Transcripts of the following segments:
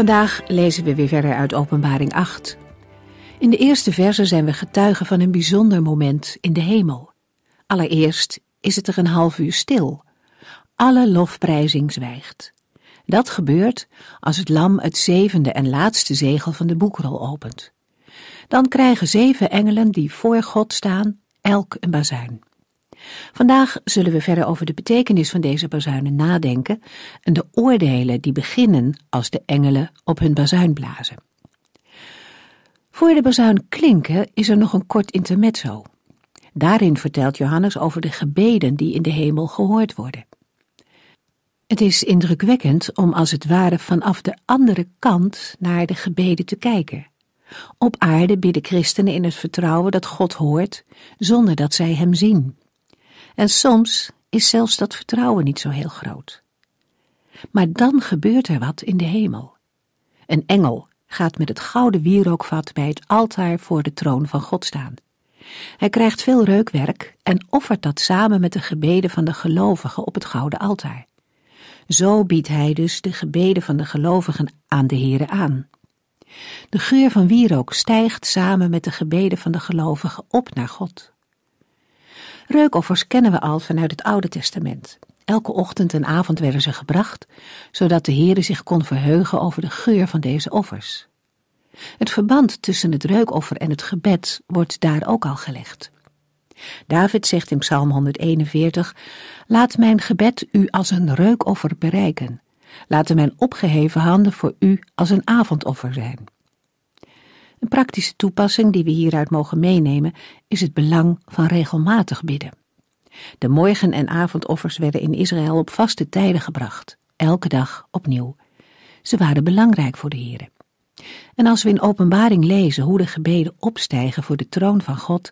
Vandaag lezen we weer verder uit Openbaring 8. In de eerste verse zijn we getuigen van een bijzonder moment in de hemel. Allereerst is het er een half uur stil. Alle lofprijzing zwijgt. Dat gebeurt als het lam het zevende en laatste zegel van de boekrol opent. Dan krijgen zeven engelen die voor God staan elk een bazuin. Vandaag zullen we verder over de betekenis van deze bazuinen nadenken en de oordelen die beginnen als de engelen op hun bazuin blazen. Voor de bazuin klinken is er nog een kort intermezzo. Daarin vertelt Johannes over de gebeden die in de hemel gehoord worden. Het is indrukwekkend om als het ware vanaf de andere kant naar de gebeden te kijken. Op aarde bidden christenen in het vertrouwen dat God hoort, zonder dat zij hem zien. En soms is zelfs dat vertrouwen niet zo heel groot. Maar dan gebeurt er wat in de hemel. Een engel gaat met het gouden wierookvat bij het altaar voor de troon van God staan. Hij krijgt veel reukwerk en offert dat samen met de gebeden van de gelovigen op het gouden altaar. Zo biedt hij dus de gebeden van de gelovigen aan de Heere aan. De geur van wierook stijgt samen met de gebeden van de gelovigen op naar God. Reukoffers kennen we al vanuit het Oude Testament. Elke ochtend en avond werden ze gebracht, zodat de Heere zich kon verheugen over de geur van deze offers. Het verband tussen het reukoffer en het gebed wordt daar ook al gelegd. David zegt in Psalm 141: Laat mijn gebed u als een reukoffer bereiken. Laten mijn opgeheven handen voor u als een avondoffer zijn. Een praktische toepassing die we hieruit mogen meenemen is het belang van regelmatig bidden. De morgen- en avondoffers werden in Israël op vaste tijden gebracht, elke dag opnieuw. Ze waren belangrijk voor de Heeren. En als we in openbaring lezen hoe de gebeden opstijgen voor de troon van God,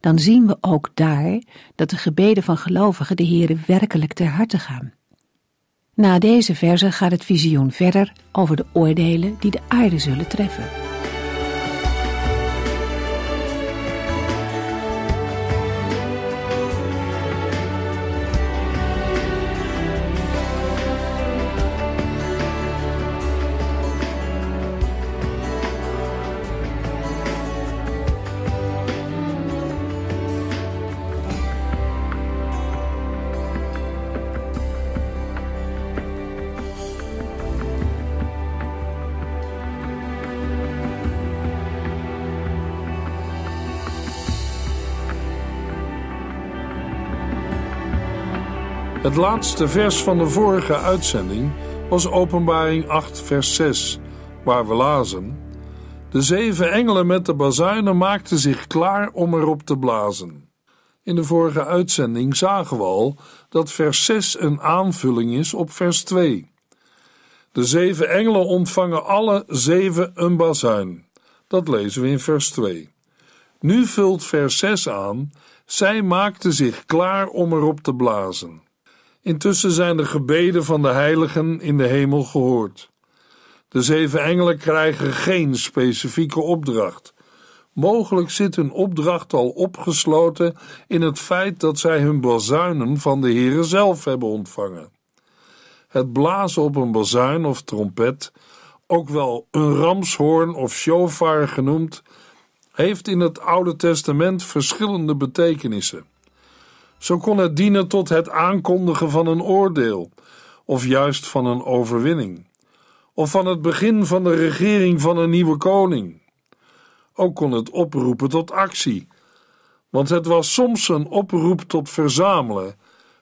dan zien we ook daar dat de gebeden van gelovigen de Heeren werkelijk ter harte gaan. Na deze verse gaat het visioen verder over de oordelen die de aarde zullen treffen. laatste vers van de vorige uitzending was Openbaring 8, vers 6, waar we lazen: De zeven engelen met de bazuinen maakten zich klaar om erop te blazen. In de vorige uitzending zagen we al dat vers 6 een aanvulling is op vers 2. De zeven engelen ontvangen alle zeven een bazuin. Dat lezen we in vers 2. Nu vult vers 6 aan: Zij maakten zich klaar om erop te blazen. Intussen zijn de gebeden van de heiligen in de hemel gehoord. De zeven engelen krijgen geen specifieke opdracht. Mogelijk zit hun opdracht al opgesloten in het feit dat zij hun bazuinen van de Here zelf hebben ontvangen. Het blazen op een bazuin of trompet, ook wel een ramshoorn of shofar genoemd, heeft in het Oude Testament verschillende betekenissen. Zo kon het dienen tot het aankondigen van een oordeel, of juist van een overwinning, of van het begin van de regering van een nieuwe koning. Ook kon het oproepen tot actie, want het was soms een oproep tot verzamelen,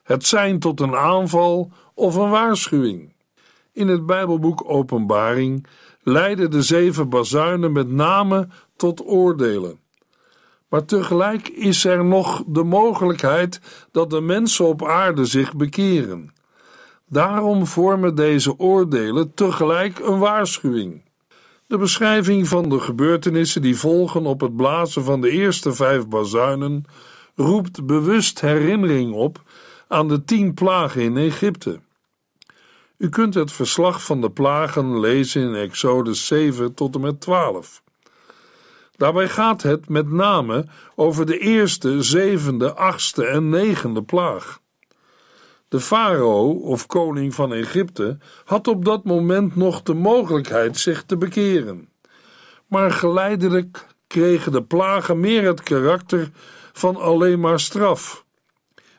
het zijn tot een aanval of een waarschuwing. In het Bijbelboek Openbaring leiden de zeven bazuinen met name tot oordelen. Maar tegelijk is er nog de mogelijkheid dat de mensen op aarde zich bekeren. Daarom vormen deze oordelen tegelijk een waarschuwing. De beschrijving van de gebeurtenissen die volgen op het blazen van de eerste vijf bazuinen roept bewust herinnering op aan de tien plagen in Egypte. U kunt het verslag van de plagen lezen in Exodus 7 tot en met 12. Daarbij gaat het met name over de eerste, zevende, achtste en negende plaag. De farao of koning van Egypte had op dat moment nog de mogelijkheid zich te bekeren. Maar geleidelijk kregen de plagen meer het karakter van alleen maar straf.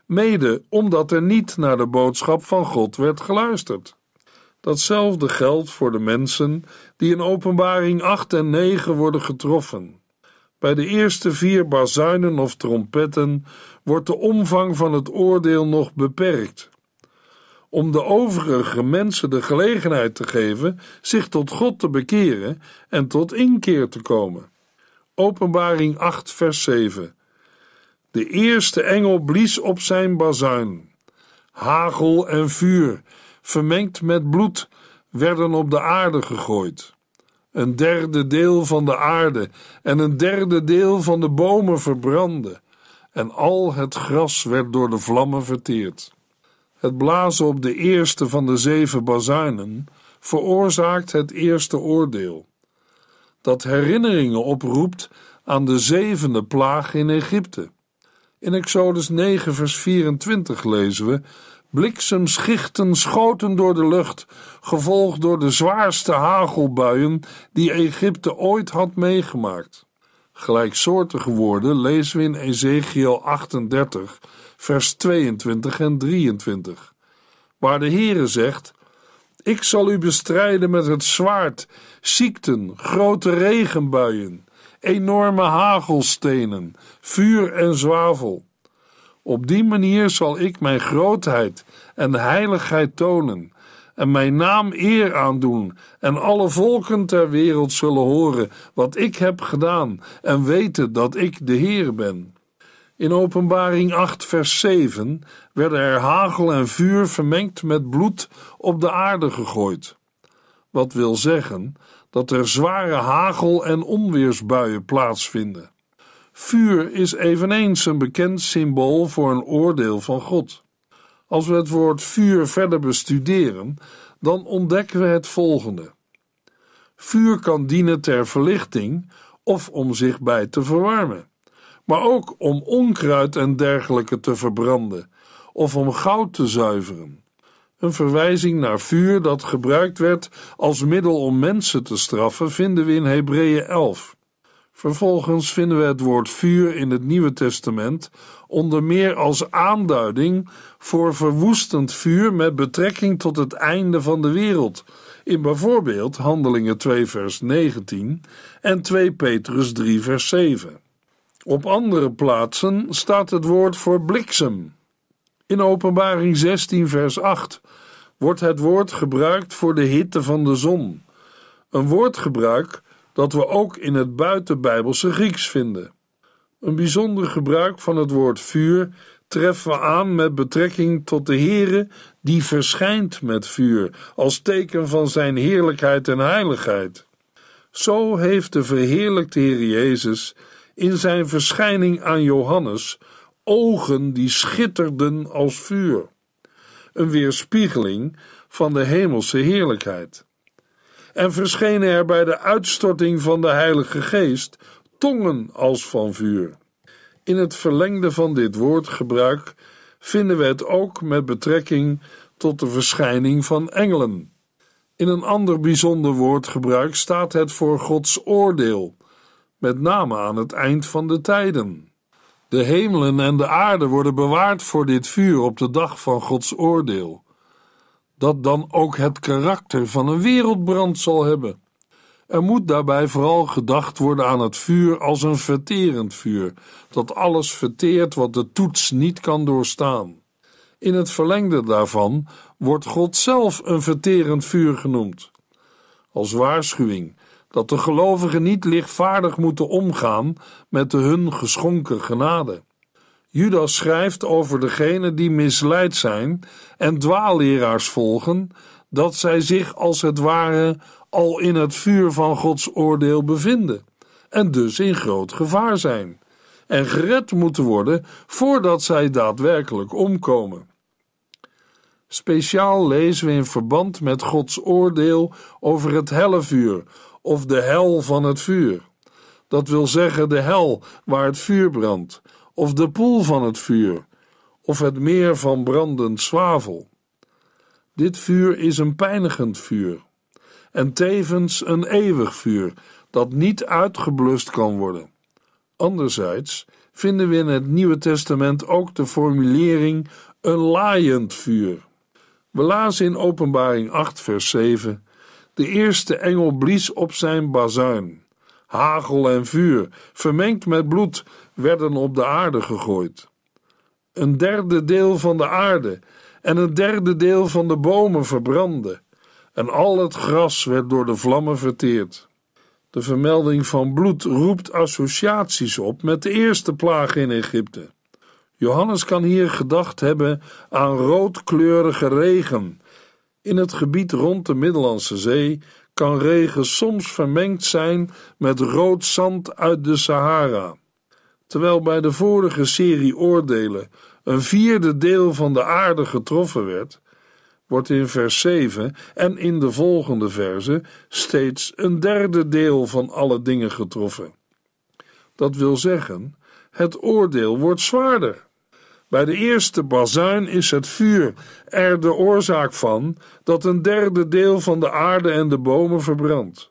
Mede omdat er niet naar de boodschap van God werd geluisterd. Datzelfde geldt voor de mensen die in Openbaring 8 en 9 worden getroffen. Bij de eerste vier bazuinen of trompetten wordt de omvang van het oordeel nog beperkt. Om de overige mensen de gelegenheid te geven zich tot God te bekeren en tot inkeer te komen. Openbaring 8, vers 7. De eerste engel blies op zijn bazuin. Hagel en vuur vermengd met bloed, werden op de aarde gegooid. Een derde deel van de aarde en een derde deel van de bomen verbrandden, en al het gras werd door de vlammen verteerd. Het blazen op de eerste van de zeven bazuinen veroorzaakt het eerste oordeel. Dat herinneringen oproept aan de zevende plaag in Egypte. In Exodus 9, vers 24 lezen we Bliksemschichten schoten door de lucht, gevolgd door de zwaarste hagelbuien die Egypte ooit had meegemaakt. Gelijksoortige woorden lezen we in Ezekiel 38, vers 22 en 23, waar de Heere zegt: Ik zal u bestrijden met het zwaard, ziekten, grote regenbuien, enorme hagelstenen, vuur en zwavel. Op die manier zal ik mijn grootheid en heiligheid tonen en mijn naam eer aandoen en alle volken ter wereld zullen horen wat ik heb gedaan en weten dat ik de Heer ben. In Openbaring 8, vers 7 werden er hagel en vuur vermengd met bloed op de aarde gegooid. Wat wil zeggen dat er zware hagel- en onweersbuien plaatsvinden. Vuur is eveneens een bekend symbool voor een oordeel van God. Als we het woord vuur verder bestuderen, dan ontdekken we het volgende. Vuur kan dienen ter verlichting of om zich bij te verwarmen, maar ook om onkruid en dergelijke te verbranden of om goud te zuiveren. Een verwijzing naar vuur dat gebruikt werd als middel om mensen te straffen vinden we in Hebreeën 11. Vervolgens vinden we het woord vuur in het Nieuwe Testament onder meer als aanduiding voor verwoestend vuur met betrekking tot het einde van de wereld. In bijvoorbeeld Handelingen 2 vers 19 en 2 Petrus 3 vers 7. Op andere plaatsen staat het woord voor bliksem. In Openbaring 16 vers 8 wordt het woord gebruikt voor de hitte van de zon. Een woordgebruik dat we ook in het buitenbijbelse Grieks vinden. Een bijzonder gebruik van het woord vuur treffen we aan met betrekking tot de Heere die verschijnt met vuur als teken van zijn heerlijkheid en heiligheid. Zo heeft de verheerlijkte Heer Jezus in zijn verschijning aan Johannes ogen die schitterden als vuur. Een weerspiegeling van de hemelse heerlijkheid en verschenen er bij de uitstorting van de Heilige Geest tongen als van vuur. In het verlengde van dit woordgebruik vinden we het ook met betrekking tot de verschijning van engelen. In een ander bijzonder woordgebruik staat het voor Gods oordeel, met name aan het eind van de tijden. De hemelen en de aarde worden bewaard voor dit vuur op de dag van Gods oordeel dat dan ook het karakter van een wereldbrand zal hebben. Er moet daarbij vooral gedacht worden aan het vuur als een verterend vuur, dat alles verteert wat de toets niet kan doorstaan. In het verlengde daarvan wordt God zelf een verterend vuur genoemd. Als waarschuwing dat de gelovigen niet lichtvaardig moeten omgaan met de hun geschonken genade. Judas schrijft over degenen die misleid zijn en dwaalleraars volgen, dat zij zich als het ware al in het vuur van Gods oordeel bevinden en dus in groot gevaar zijn en gered moeten worden voordat zij daadwerkelijk omkomen. Speciaal lezen we in verband met Gods oordeel over het hellevuur of de hel van het vuur. Dat wil zeggen de hel waar het vuur brandt, of de poel van het vuur, of het meer van brandend zwavel. Dit vuur is een pijnigend vuur, en tevens een eeuwig vuur, dat niet uitgeblust kan worden. Anderzijds vinden we in het Nieuwe Testament ook de formulering een laaiend vuur. We lazen in Openbaring 8, vers 7: De eerste engel blies op zijn bazuin hagel en vuur, vermengd met bloed, werden op de aarde gegooid. Een derde deel van de aarde en een derde deel van de bomen verbrandde, en al het gras werd door de vlammen verteerd. De vermelding van bloed roept associaties op met de eerste plaag in Egypte. Johannes kan hier gedacht hebben aan roodkleurige regen. In het gebied rond de Middellandse Zee kan regen soms vermengd zijn met rood zand uit de Sahara. Terwijl bij de vorige serie oordelen een vierde deel van de aarde getroffen werd, wordt in vers 7 en in de volgende verse steeds een derde deel van alle dingen getroffen. Dat wil zeggen, het oordeel wordt zwaarder. Bij de eerste bazuin is het vuur er de oorzaak van dat een derde deel van de aarde en de bomen verbrandt.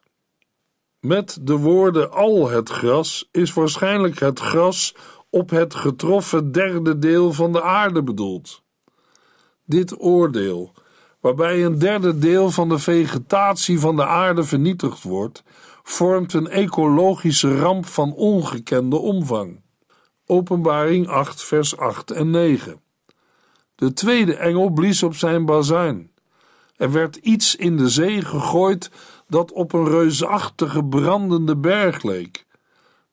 Met de woorden al het gras is waarschijnlijk het gras op het getroffen derde deel van de aarde bedoeld. Dit oordeel, waarbij een derde deel van de vegetatie van de aarde vernietigd wordt, vormt een ecologische ramp van ongekende omvang. Openbaring 8, vers 8 en 9. De tweede engel blies op zijn bazuin. Er werd iets in de zee gegooid dat op een reusachtige brandende berg leek.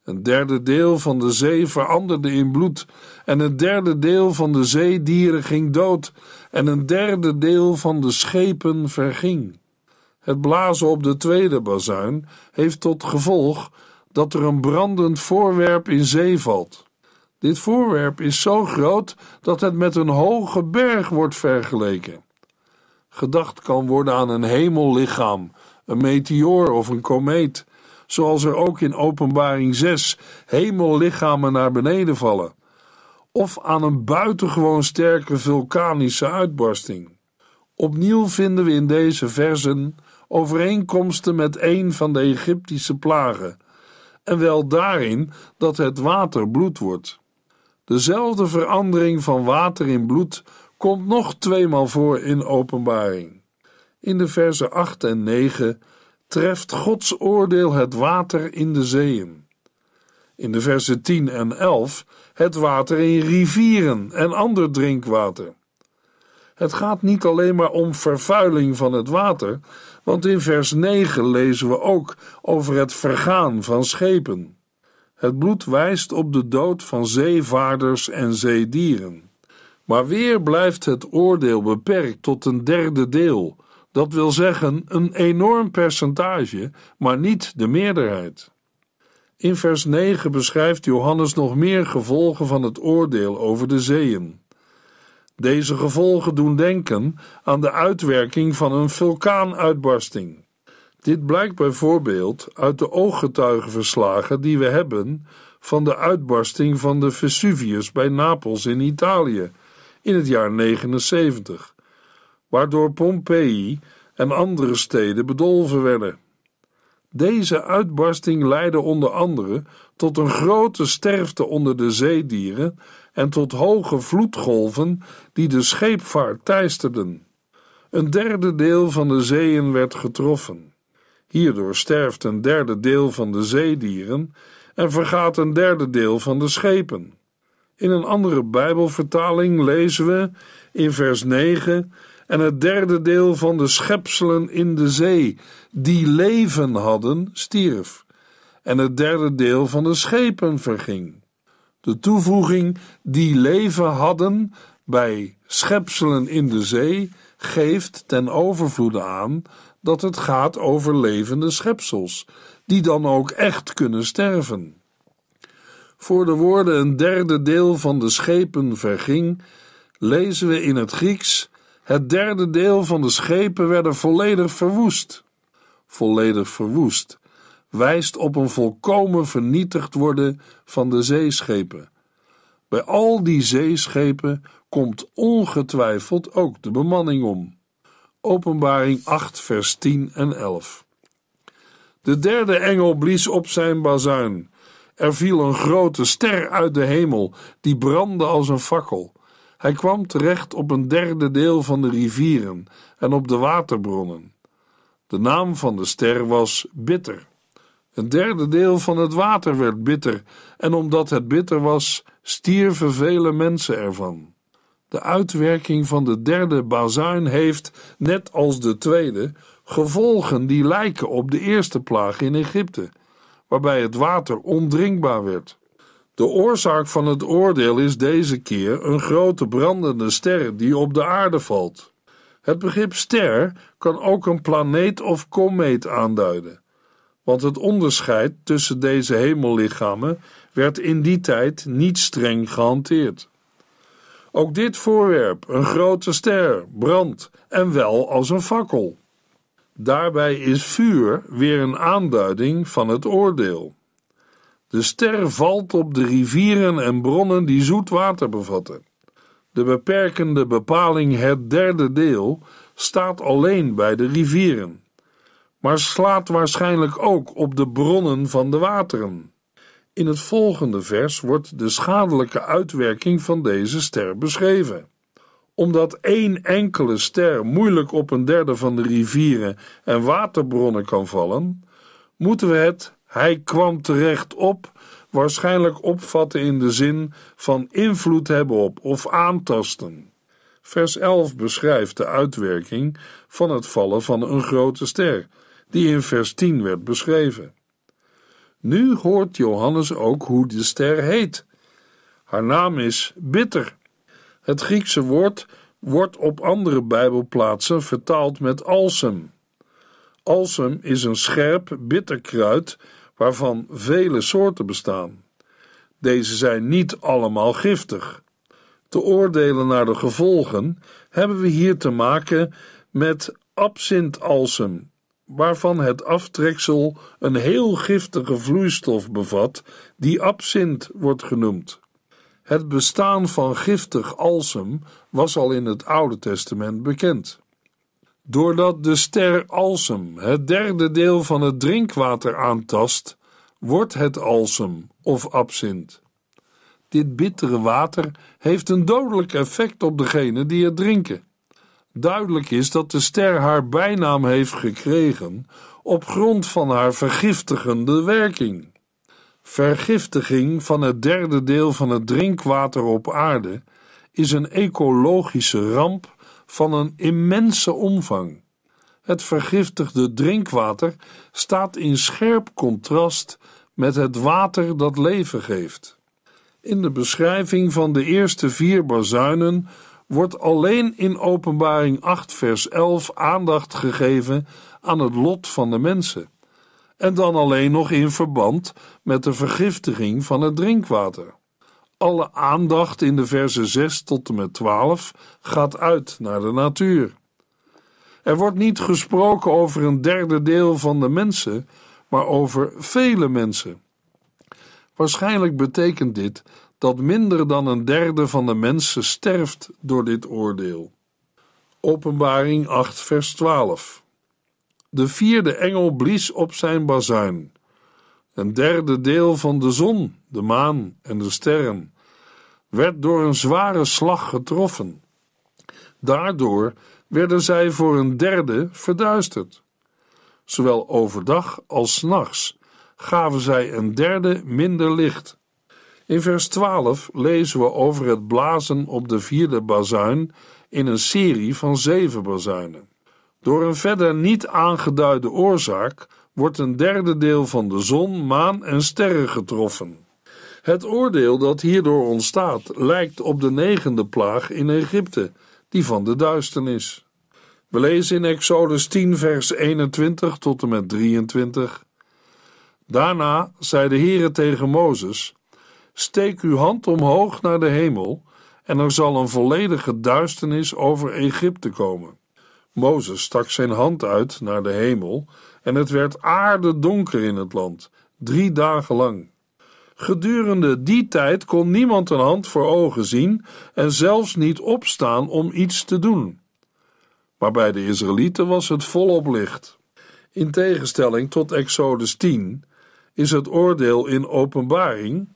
Een derde deel van de zee veranderde in bloed, en een derde deel van de zeedieren ging dood, en een derde deel van de schepen verging. Het blazen op de tweede bazuin heeft tot gevolg dat er een brandend voorwerp in zee valt. Dit voorwerp is zo groot dat het met een hoge berg wordt vergeleken. Gedacht kan worden aan een hemellichaam, een meteoor of een komeet, zoals er ook in Openbaring 6 hemellichamen naar beneden vallen, of aan een buitengewoon sterke vulkanische uitbarsting. Opnieuw vinden we in deze versen overeenkomsten met een van de Egyptische plagen, en wel daarin dat het water bloed wordt. Dezelfde verandering van water in bloed komt nog tweemaal voor in Openbaring. In de verse 8 en 9 treft Gods oordeel het water in de zeeën. In de verse 10 en 11 het water in rivieren en ander drinkwater. Het gaat niet alleen maar om vervuiling van het water, want in vers 9 lezen we ook over het vergaan van schepen. Het bloed wijst op de dood van zeevaarders en zeedieren. Maar weer blijft het oordeel beperkt tot een derde deel, dat wil zeggen een enorm percentage, maar niet de meerderheid. In vers 9 beschrijft Johannes nog meer gevolgen van het oordeel over de zeeën. Deze gevolgen doen denken aan de uitwerking van een vulkaanuitbarsting. Dit blijkt bijvoorbeeld uit de ooggetuigenverslagen die we hebben van de uitbarsting van de Vesuvius bij Napels in Italië in het jaar 79, waardoor Pompeii en andere steden bedolven werden. Deze uitbarsting leidde onder andere tot een grote sterfte onder de zeedieren en tot hoge vloedgolven die de scheepvaart teisterden. Een derde deel van de zeeën werd getroffen. Hierdoor sterft een derde deel van de zeedieren en vergaat een derde deel van de schepen. In een andere Bijbelvertaling lezen we in vers 9: En het derde deel van de schepselen in de zee, die leven hadden, stierf. En het derde deel van de schepen verging. De toevoeging die leven hadden bij schepselen in de zee geeft ten overvloede aan dat het gaat over levende schepsels, die dan ook echt kunnen sterven. Voor de woorden een derde deel van de schepen verging, lezen we in het Grieks: het derde deel van de schepen werden volledig verwoest. Volledig verwoest wijst op een volkomen vernietigd worden van de zeeschepen. Bij al die zeeschepen komt ongetwijfeld ook de bemanning om. Openbaring 8, vers 10 en 11. De derde engel blies op zijn bazuin. Er viel een grote ster uit de hemel, die brandde als een fakkel. Hij kwam terecht op een derde deel van de rivieren en op de waterbronnen. De naam van de ster was Bitter. Een derde deel van het water werd bitter, en omdat het bitter was, stierven vele mensen ervan de uitwerking van de derde bazuin heeft, net als de tweede, gevolgen die lijken op de eerste plaag in Egypte, waarbij het water ondrinkbaar werd. De oorzaak van het oordeel is deze keer een grote brandende ster die op de aarde valt. Het begrip ster kan ook een planeet of komeet aanduiden, want het onderscheid tussen deze hemellichamen werd in die tijd niet streng gehanteerd. Ook dit voorwerp, een grote ster, brandt en wel als een fakkel. Daarbij is vuur weer een aanduiding van het oordeel. De ster valt op de rivieren en bronnen die zoet water bevatten. De beperkende bepaling het derde deel staat alleen bij de rivieren, maar slaat waarschijnlijk ook op de bronnen van de wateren. In het volgende vers wordt de schadelijke uitwerking van deze ster beschreven. Omdat één enkele ster moeilijk op een derde van de rivieren en waterbronnen kan vallen, moeten we het hij kwam terecht op waarschijnlijk opvatten in de zin van invloed hebben op of aantasten. Vers 11 beschrijft de uitwerking van het vallen van een grote ster, die in vers 10 werd beschreven. Nu hoort Johannes ook hoe de ster heet. Haar naam is bitter. Het Griekse woord wordt op andere Bijbelplaatsen vertaald met alsem. Alsem is een scherp, bitter kruid waarvan vele soorten bestaan. Deze zijn niet allemaal giftig. Te oordelen naar de gevolgen hebben we hier te maken met absintalsem, waarvan het aftreksel een heel giftige vloeistof bevat, die absint wordt genoemd. Het bestaan van giftig alsem was al in het Oude Testament bekend. Doordat de ster alsem het derde deel van het drinkwater aantast, wordt het alsem of absint. Dit bittere water heeft een dodelijk effect op degene die het drinken. Duidelijk is dat de ster haar bijnaam heeft gekregen op grond van haar vergiftigende werking. Vergiftiging van het derde deel van het drinkwater op aarde is een ecologische ramp van een immense omvang. Het vergiftigde drinkwater staat in scherp contrast met het water dat leven geeft. In de beschrijving van de eerste vier bazuinen wordt alleen in Openbaring 8, vers 11 aandacht gegeven aan het lot van de mensen, en dan alleen nog in verband met de vergiftiging van het drinkwater. Alle aandacht in de versen 6 tot en met 12 gaat uit naar de natuur. Er wordt niet gesproken over een derde deel van de mensen, maar over vele mensen. Waarschijnlijk betekent dit dat minder dan een derde van de mensen sterft door dit oordeel. Openbaring 8, vers 12. De vierde engel blies op zijn bazuin. Een derde deel van de zon, de maan en de sterren werd door een zware slag getroffen. Daardoor werden zij voor een derde verduisterd. Zowel overdag als s nachts gaven zij een derde minder licht. In vers 12 lezen we over het blazen op de vierde bazuin in een serie van zeven bazuinen. Door een verder niet aangeduide oorzaak wordt een derde deel van de zon, maan en sterren getroffen. Het oordeel dat hierdoor ontstaat lijkt op de negende plaag in Egypte, die van de duisternis. We lezen in Exodus 10, vers 21 tot en met 23. Daarna zei de Heere tegen Mozes: Steek uw hand omhoog naar de hemel, en er zal een volledige duisternis over Egypte komen. Mozes stak zijn hand uit naar de hemel, en het werd aarde donker in het land, drie dagen lang. Gedurende die tijd kon niemand een hand voor ogen zien en zelfs niet opstaan om iets te doen. Maar bij de Israëlieten was het volop licht. In tegenstelling tot Exodus 10 is het oordeel in openbaring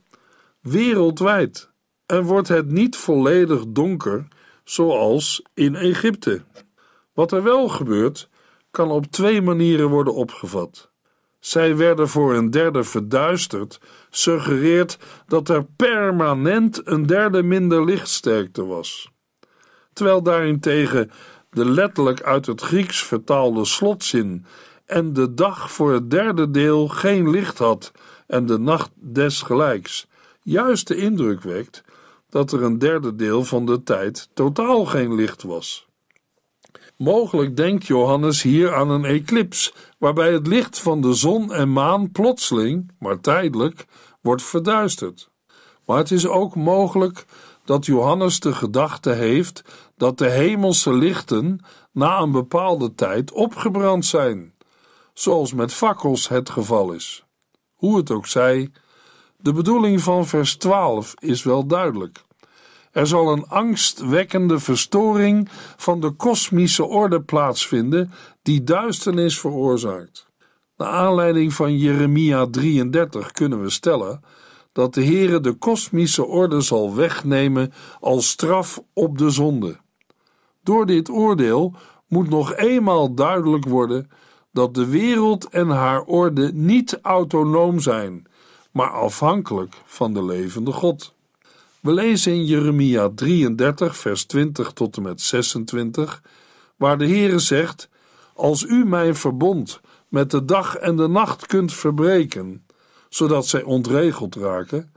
wereldwijd en wordt het niet volledig donker zoals in Egypte. Wat er wel gebeurt, kan op twee manieren worden opgevat. Zij werden voor een derde verduisterd, suggereert dat er permanent een derde minder lichtsterkte was. Terwijl daarentegen de letterlijk uit het Grieks vertaalde slotzin en de dag voor het derde deel geen licht had en de nacht desgelijks juist de indruk wekt dat er een derde deel van de tijd totaal geen licht was. Mogelijk denkt Johannes hier aan een eclips, waarbij het licht van de zon en maan plotseling, maar tijdelijk, wordt verduisterd. Maar het is ook mogelijk dat Johannes de gedachte heeft dat de hemelse lichten na een bepaalde tijd opgebrand zijn, zoals met fakkels het geval is. Hoe het ook zij, de bedoeling van vers 12 is wel duidelijk. Er zal een angstwekkende verstoring van de kosmische orde plaatsvinden die duisternis veroorzaakt. Naar aanleiding van Jeremia 33 kunnen we stellen dat de Heere de kosmische orde zal wegnemen als straf op de zonde. Door dit oordeel moet nog eenmaal duidelijk worden dat de wereld en haar orde niet autonoom zijn maar afhankelijk van de levende God. We lezen in Jeremia 33, vers 20 tot en met 26, waar de Heere zegt: Als u mijn verbond met de dag en de nacht kunt verbreken, zodat zij ontregeld raken,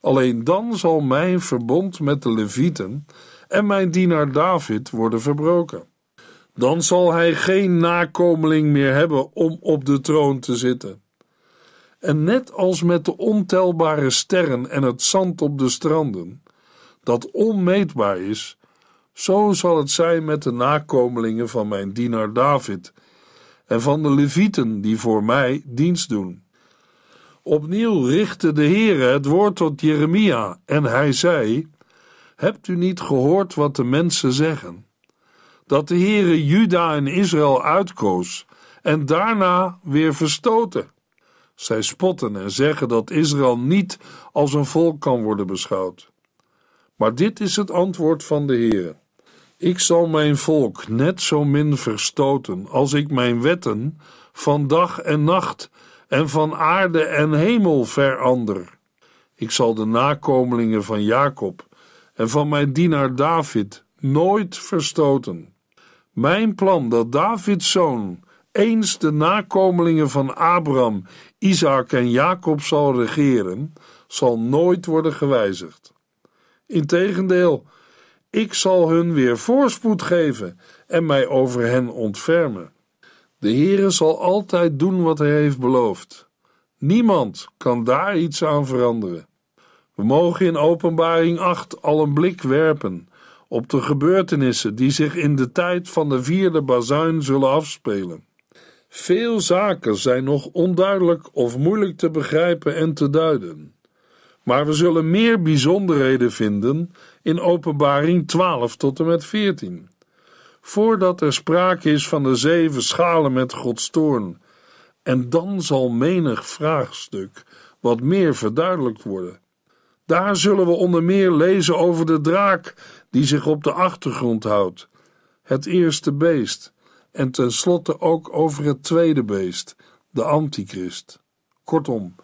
alleen dan zal mijn verbond met de Levieten en mijn dienaar David worden verbroken. Dan zal hij geen nakomeling meer hebben om op de troon te zitten. En net als met de ontelbare sterren en het zand op de stranden, dat onmeetbaar is, zo zal het zijn met de nakomelingen van mijn dienaar David en van de levieten die voor mij dienst doen. Opnieuw richtte de Heere het woord tot Jeremia en hij zei: Hebt u niet gehoord wat de mensen zeggen? Dat de Heere Juda en Israël uitkoos en daarna weer verstoten. Zij spotten en zeggen dat Israël niet als een volk kan worden beschouwd. Maar dit is het antwoord van de Heer. Ik zal mijn volk net zo min verstoten als ik mijn wetten van dag en nacht en van aarde en hemel verander. Ik zal de nakomelingen van Jacob en van mijn dienaar David nooit verstoten. Mijn plan dat Davids zoon eens de nakomelingen van Abraham, Isaac en Jacob zal regeren, zal nooit worden gewijzigd. Integendeel, ik zal hun weer voorspoed geven en mij over hen ontfermen. De Heere zal altijd doen wat hij heeft beloofd. Niemand kan daar iets aan veranderen. We mogen in Openbaring 8 al een blik werpen op de gebeurtenissen die zich in de tijd van de vierde bazuin zullen afspelen. Veel zaken zijn nog onduidelijk of moeilijk te begrijpen en te duiden. Maar we zullen meer bijzonderheden vinden in Openbaring 12 tot en met 14. Voordat er sprake is van de zeven schalen met Gods toorn. En dan zal menig vraagstuk wat meer verduidelijkt worden. Daar zullen we onder meer lezen over de draak die zich op de achtergrond houdt, het eerste beest en tenslotte ook over het tweede beest, de antichrist. Kortom,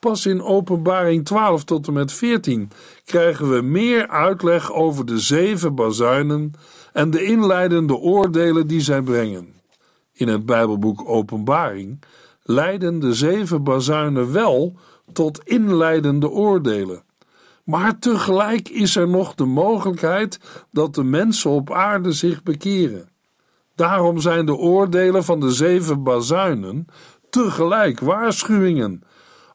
pas in Openbaring 12 tot en met 14 krijgen we meer uitleg over de zeven bazuinen en de inleidende oordelen die zij brengen. In het Bijbelboek Openbaring leiden de zeven bazuinen wel tot inleidende oordelen. Maar tegelijk is er nog de mogelijkheid dat de mensen op aarde zich bekeren. Daarom zijn de oordelen van de zeven bazuinen tegelijk waarschuwingen,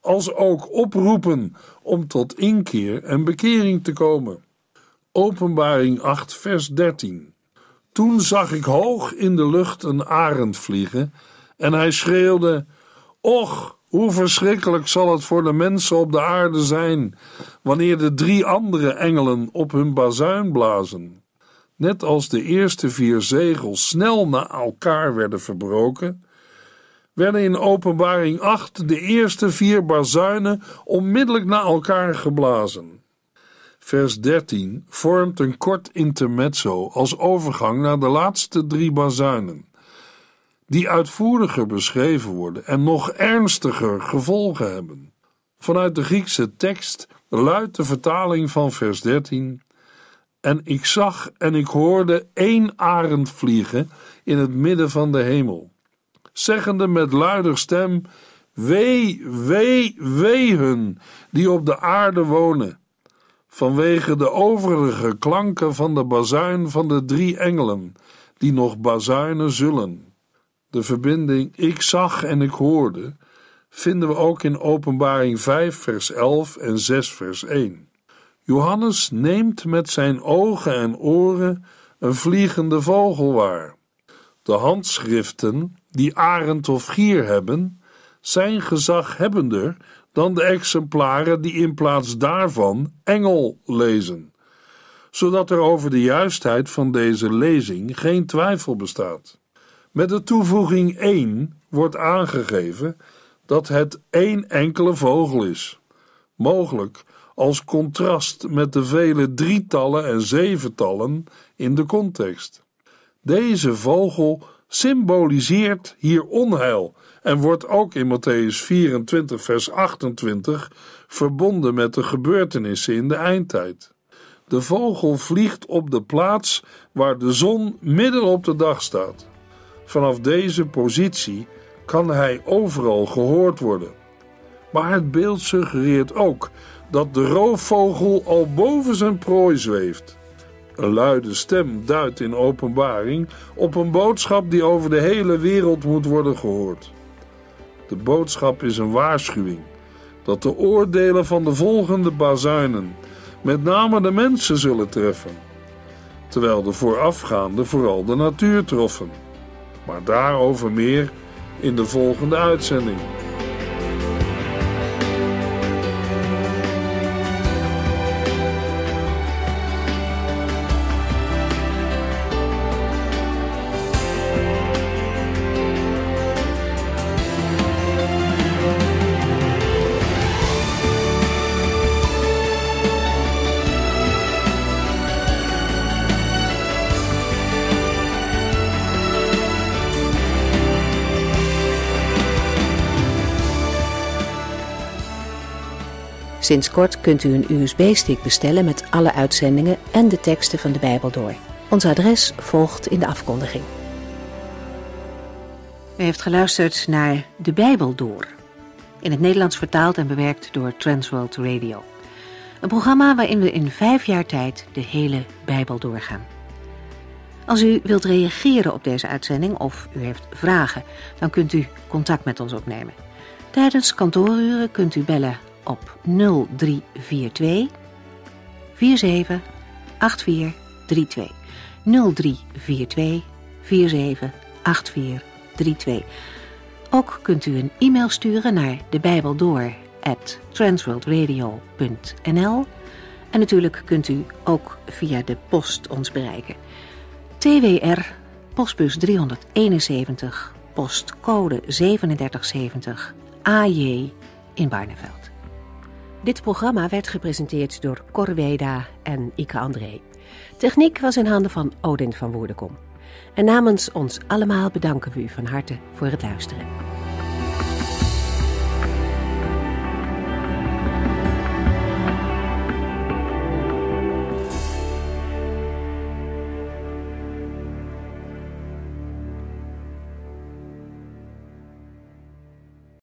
als ook oproepen om tot inkeer en bekering te komen. Openbaring 8, vers 13. Toen zag ik hoog in de lucht een arend vliegen, en hij schreeuwde: Och, hoe verschrikkelijk zal het voor de mensen op de aarde zijn wanneer de drie andere engelen op hun bazuin blazen net als de eerste vier zegels snel na elkaar werden verbroken, werden in Openbaring 8 de eerste vier bazuinen onmiddellijk na elkaar geblazen. Vers 13 vormt een kort intermezzo als overgang naar de laatste drie bazuinen, die uitvoeriger beschreven worden en nog ernstiger gevolgen hebben. Vanuit de Griekse tekst luidt de vertaling van vers 13: en ik zag en ik hoorde één arend vliegen in het midden van de hemel, zeggende met luider stem: Wee, wee, wee die op de aarde wonen, vanwege de overige klanken van de bazuin van de drie engelen, die nog bazuinen zullen. De verbinding ik zag en ik hoorde vinden we ook in Openbaring 5, vers 11 en 6, vers 1. Johannes neemt met zijn ogen en oren een vliegende vogel waar. De handschriften die arend of gier hebben, zijn gezaghebbender dan de exemplaren die in plaats daarvan engel lezen, zodat er over de juistheid van deze lezing geen twijfel bestaat. Met de toevoeging 1 wordt aangegeven dat het één enkele vogel is, mogelijk als contrast met de vele drietallen en zeventallen in de context. Deze vogel symboliseert hier onheil en wordt ook in Matthäus 24, vers 28 verbonden met de gebeurtenissen in de eindtijd. De vogel vliegt op de plaats waar de zon midden op de dag staat. Vanaf deze positie kan hij overal gehoord worden. Maar het beeld suggereert ook dat de roofvogel al boven zijn prooi zweeft. Een luide stem duidt in openbaring op een boodschap die over de hele wereld moet worden gehoord. De boodschap is een waarschuwing dat de oordelen van de volgende bazuinen met name de mensen zullen treffen, terwijl de voorafgaande vooral de natuur troffen. Maar daarover meer in de volgende uitzending. Sinds kort kunt u een USB-stick bestellen met alle uitzendingen en de teksten van de Bijbel door. Ons adres volgt in de afkondiging. U heeft geluisterd naar De Bijbel Door. In het Nederlands vertaald en bewerkt door Transworld Radio. Een programma waarin we in vijf jaar tijd de hele Bijbel doorgaan. Als u wilt reageren op deze uitzending of u heeft vragen, dan kunt u contact met ons opnemen. Tijdens kantooruren kunt u bellen op 0342 47 84 32. 0342 478432. Ook kunt u een e-mail sturen naar de Bijbel at transworldradio.nl. En natuurlijk kunt u ook via de post ons bereiken. TWR, postbus 371, postcode 3770, AJ in Barneveld. Dit programma werd gepresenteerd door Corveda en Ike André. Techniek was in handen van Odin van Woerdenkom. En namens ons allemaal bedanken we u van harte voor het luisteren.